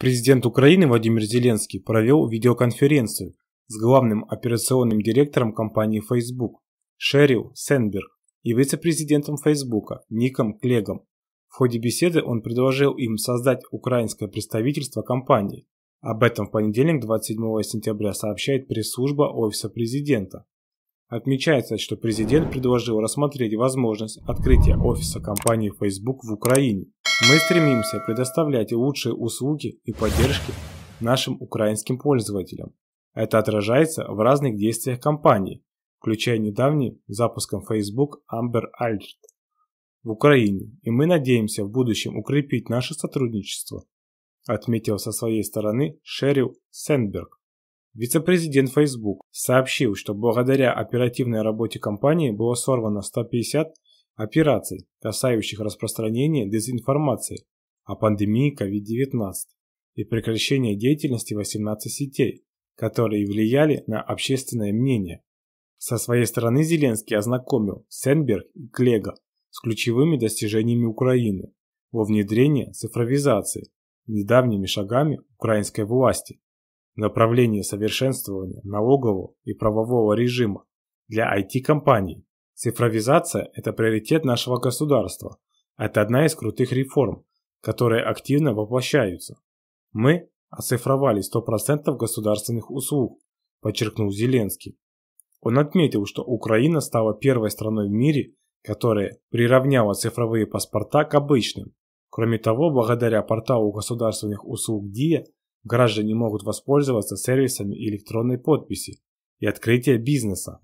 Президент Украины Владимир Зеленский провел видеоконференцию с главным операционным директором компании Facebook Шерил Сенберг и вице-президентом Facebook Ником Клегом. В ходе беседы он предложил им создать украинское представительство компании. Об этом в понедельник 27 сентября сообщает пресс-служба Офиса президента. Отмечается, что президент предложил рассмотреть возможность открытия офиса компании Facebook в Украине. Мы стремимся предоставлять лучшие услуги и поддержки нашим украинским пользователям. Это отражается в разных действиях компании, включая недавний запуском Facebook Amber Alert в Украине, и мы надеемся в будущем укрепить наше сотрудничество, отметил со своей стороны Шерил Сенберг. Вице-президент Facebook сообщил, что благодаря оперативной работе компании было сорвано 150 операций, касающих распространения дезинформации о пандемии COVID-19 и прекращения деятельности 18 сетей, которые влияли на общественное мнение. Со своей стороны Зеленский ознакомил Сенберг и Клега с ключевыми достижениями Украины во внедрении цифровизации и недавними шагами украинской власти направлении совершенствования налогового и правового режима для IT-компаний. Цифровизация – это приоритет нашего государства. Это одна из крутых реформ, которые активно воплощаются. Мы оцифровали 100% государственных услуг, подчеркнул Зеленский. Он отметил, что Украина стала первой страной в мире, которая приравняла цифровые паспорта к обычным. Кроме того, благодаря порталу государственных услуг ДИА Граждане могут воспользоваться сервисами электронной подписи и открытия бизнеса.